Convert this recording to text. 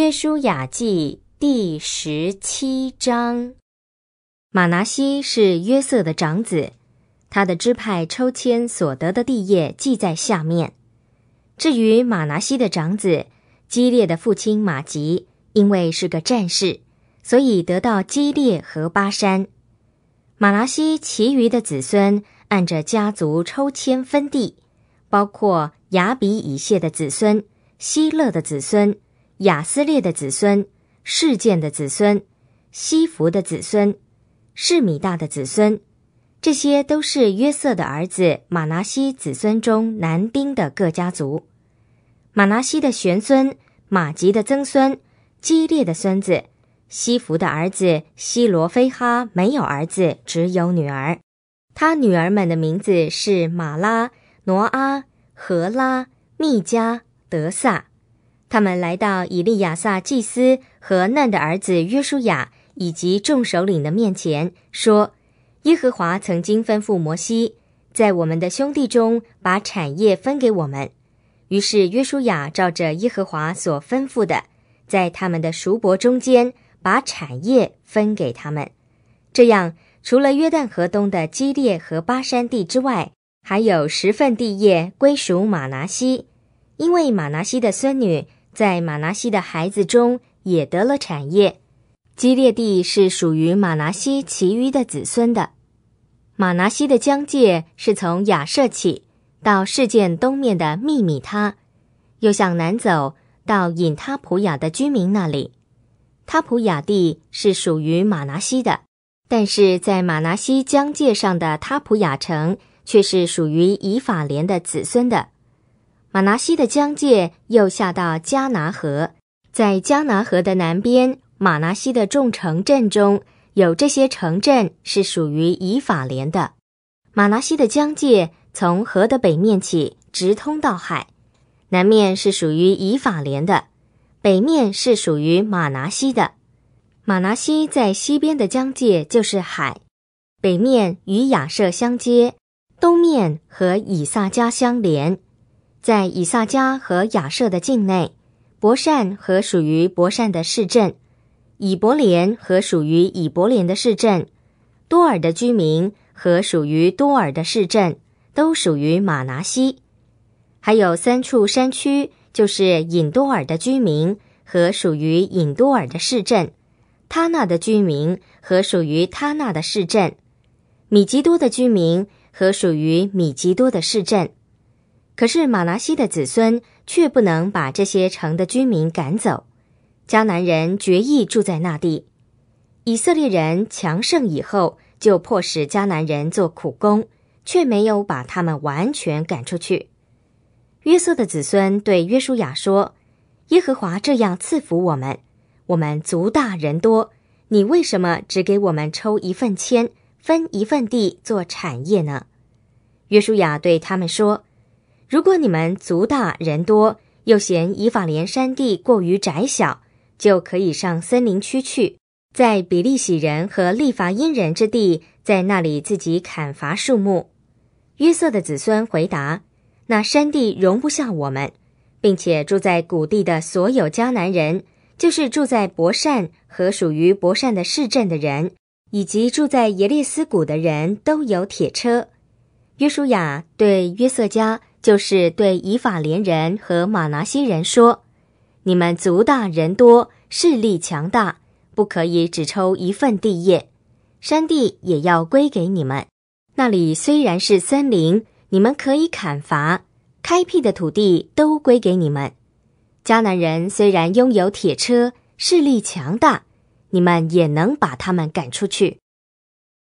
约书亚记第十七章：马拿西是约瑟的长子，他的支派抽签所得的地业记在下面。至于马拿西的长子基列的父亲马吉，因为是个战士，所以得到基列和巴山。马拿西其余的子孙按着家族抽签分地，包括雅比以谢的子孙、希勒的子孙。雅斯列的子孙、事建的子孙、西弗的子孙、士米大的子孙，这些都是约瑟的儿子马拿西子孙中男丁的各家族。马拿西的玄孙马吉的曾孙激烈的孙子西弗的儿子西罗非哈没有儿子，只有女儿。他女儿们的名字是马拉、挪阿、荷拉、密加、德萨。他们来到以利亚撒祭司和难的儿子约书亚以及众首领的面前，说：“耶和华曾经吩咐摩西，在我们的兄弟中把产业分给我们。”于是约书亚照着耶和华所吩咐的，在他们的叔伯中间把产业分给他们。这样，除了约旦河东的基列和巴山地之外，还有十份地业归属马拿西，因为马拿西的孙女。在马拿西的孩子中也得了产业，基列地是属于马拿西其余的子孙的。马拿西的疆界是从雅舍起，到事件东面的密米他，又向南走到引他普雅的居民那里。他普雅地是属于马拿西的，但是在马拿西疆界上的他普雅城却是属于以法莲的子孙的。马拿西的疆界又下到迦拿河，在迦拿河的南边，马拿西的众城镇中有这些城镇是属于以法莲的。马拿西的疆界从河的北面起，直通到海，南面是属于以法莲的，北面是属于马拿西的。马拿西在西边的疆界就是海，北面与雅舍相接，东面和以撒加相连。在以撒迦和亚舍的境内，伯善和属于伯善的市镇，以伯莲和属于以伯莲的市镇，多尔的居民和属于多尔的市镇都属于马拿西。还有三处山区，就是尹多尔的居民和属于尹多尔的市镇，他那的居民和属于他那的市镇，米吉多的居民和属于米吉多的市镇。可是马拿西的子孙却不能把这些城的居民赶走，迦南人决意住在那地。以色列人强盛以后，就迫使迦南人做苦工，却没有把他们完全赶出去。约瑟的子孙对约书亚说：“耶和华这样赐福我们，我们族大人多，你为什么只给我们抽一份签，分一份地做产业呢？”约书亚对他们说。如果你们族大人多，又嫌以法莲山地过于窄小，就可以上森林区去，在比利喜人和利伐因人之地，在那里自己砍伐树木。约瑟的子孙回答：“那山地容不下我们，并且住在谷地的所有迦南人，就是住在博善和属于博善的市镇的人，以及住在耶利斯谷的人，都有铁车。”约书亚对约瑟家。就是对以法连人和马拿西人说：“你们族大人多，势力强大，不可以只抽一份地业，山地也要归给你们。那里虽然是森林，你们可以砍伐，开辟的土地都归给你们。迦南人虽然拥有铁车，势力强大，你们也能把他们赶出去。”